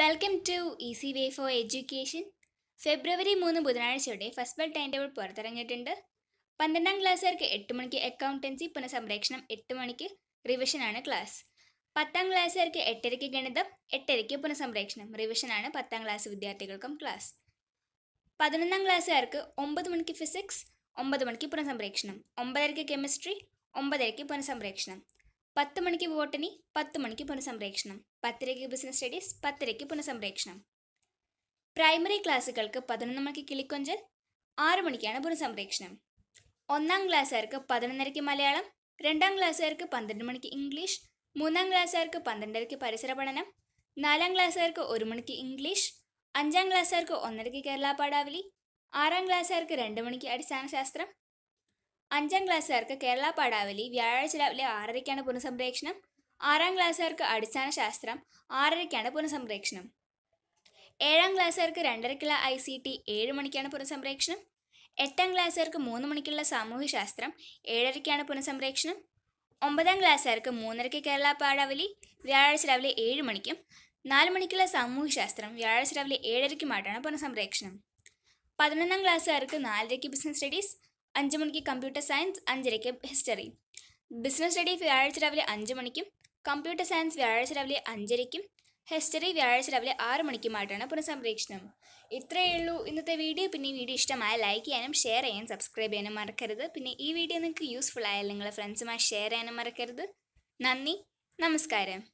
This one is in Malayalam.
welcome to easy way for education ഫെബ്രുവരി മൂന്ന് ബുധനാഴ്ചയുടെ ഫസ്റ്റ് ബെൽ ടൈം ടേബിൾ പുറത്തിറങ്ങിയിട്ടുണ്ട് പന്ത്രണ്ടാം ക്ലാസ്സുകാർക്ക് എട്ട് മണിക്ക് അക്കൗണ്ടൻസി പുനഃസംരക്ഷണം എട്ട് മണിക്ക് റിവിഷനാണ് ക്ലാസ് പത്താം ക്ലാസ്സുകാർക്ക് എട്ടരയ്ക്ക് ഗണിതം എട്ടരയ്ക്ക് പുനഃസംരക്ഷണം റിവിഷനാണ് പത്താം ക്ലാസ് വിദ്യാർത്ഥികൾക്കും ക്ലാസ് പതിനൊന്നാം ക്ലാസ്സുകാർക്ക് ഒമ്പത് മണിക്ക് ഫിസിക്സ് ഒമ്പത് മണിക്ക് പുനഃസംരക്ഷണം ഒമ്പതരയ്ക്ക് കെമിസ്ട്രി ഒമ്പതരയ്ക്ക് പുനഃസംരക്ഷണം പത്ത് മണിക്ക് ബോട്ടണി പത്ത് മണിക്ക് പുനഃസംപ്രേക്ഷണം പത്തരയ്ക്ക് ബിസിനസ് സ്റ്റഡീസ് പത്തരയ്ക്ക് പുനഃസംപ്രേക്ഷണം പ്രൈമറി ക്ലാസ്സുകൾക്ക് പതിനൊന്ന് മണിക്ക് കിളിക്കൊഞ്ചൽ ആറു മണിക്കാണ് പുനഃസംപ്രേക്ഷണം ഒന്നാം ക്ലാസ്സുകാർക്ക് പതിനൊന്നരയ്ക്ക് മലയാളം രണ്ടാം ക്ലാസ്സുകാർക്ക് പന്ത്രണ്ട് മണിക്ക് ഇംഗ്ലീഷ് മൂന്നാം ക്ലാസ്സുകാർക്ക് പന്ത്രണ്ടരയ്ക്ക് പരിസര പഠനം നാലാം ക്ലാസ്സുകാർക്ക് ഒരു മണിക്ക് ഇംഗ്ലീഷ് അഞ്ചാം ക്ലാസ്സുകാർക്ക് ഒന്നരയ്ക്ക് കേരള പാടാവലി ആറാം ക്ലാസ്സുകാർക്ക് രണ്ട് മണിക്ക് അടിസ്ഥാന ശാസ്ത്രം അഞ്ചാം ക്ലാസ്സുകാർക്ക് കേരള പാഠാവലി വ്യാഴാഴ്ച രാവിലെ ആറരയ്ക്കാണ് പുനഃസംപ്രേക്ഷണം ആറാം ക്ലാസ്സുകാർക്ക് അടിസ്ഥാന ശാസ്ത്രം ആറരയ്ക്കാണ് പുനഃസംപ്രേക്ഷണം ഏഴാം ക്ലാസ്സുകാർക്ക് രണ്ടരയ്ക്കുള്ള ഐ സി ടി ഏഴ് മണിക്കാണ് പുനഃസംപ്രേക്ഷണം എട്ടാം ക്ലാസ്സുകാർക്ക് മൂന്ന് മണിക്കുള്ള സാമൂഹ്യശാസ്ത്രം ഏഴരയ്ക്കാണ് പുനഃസംപ്രേക്ഷണം ഒമ്പതാം ക്ലാസ്സുകാർക്ക് മൂന്നരയ്ക്ക് കേരള പാടാവലി വ്യാഴാഴ്ച രാവിലെ ഏഴ് മണിക്കും നാല് മണിക്കുള്ള സാമൂഹ്യശാസ്ത്രം വ്യാഴാഴ്ച രാവിലെ ഏഴരയ്ക്കുമായിട്ടാണ് പുനഃസംപ്രേക്ഷണം പതിനൊന്നാം ക്ലാസ്സുകാർക്ക് നാലരയ്ക്ക് ബിസിനസ് സ്റ്റഡീസ് അഞ്ച് മണിക്ക് കമ്പ്യൂട്ടർ സയൻസ് അഞ്ചരയ്ക്ക് ഹിസ്റ്ററി ബിസിനസ് സ്റ്റഡി വ്യാഴാഴ്ച രാവിലെ അഞ്ച് മണിക്കും കമ്പ്യൂട്ടർ സയൻസ് വ്യാഴാഴ്ച രാവിലെ അഞ്ചരയ്ക്കും ഹിസ്റ്ററി വ്യാഴാഴ്ച രാവിലെ ആറ് മണിക്കുമായിട്ടാണ് പുനഃസംപ്രേക്ഷണം ഇത്രയേ ഉള്ളൂ ഇന്നത്തെ വീഡിയോ പിന്നെ ഈ വീഡിയോ ഇഷ്ടമായ ലൈക്ക് ചെയ്യാനും ഷെയർ ചെയ്യാനും സബ്സ്ക്രൈബ് ചെയ്യാനും മറക്കരുത് പിന്നെ ഈ വീഡിയോ നിങ്ങൾക്ക് യൂസ്ഫുൾ ആയാലും നിങ്ങളുടെ ഫ്രണ്ട്സുമായി ഷെയർ ചെയ്യാനും മറക്കരുത് നന്ദി നമസ്കാരം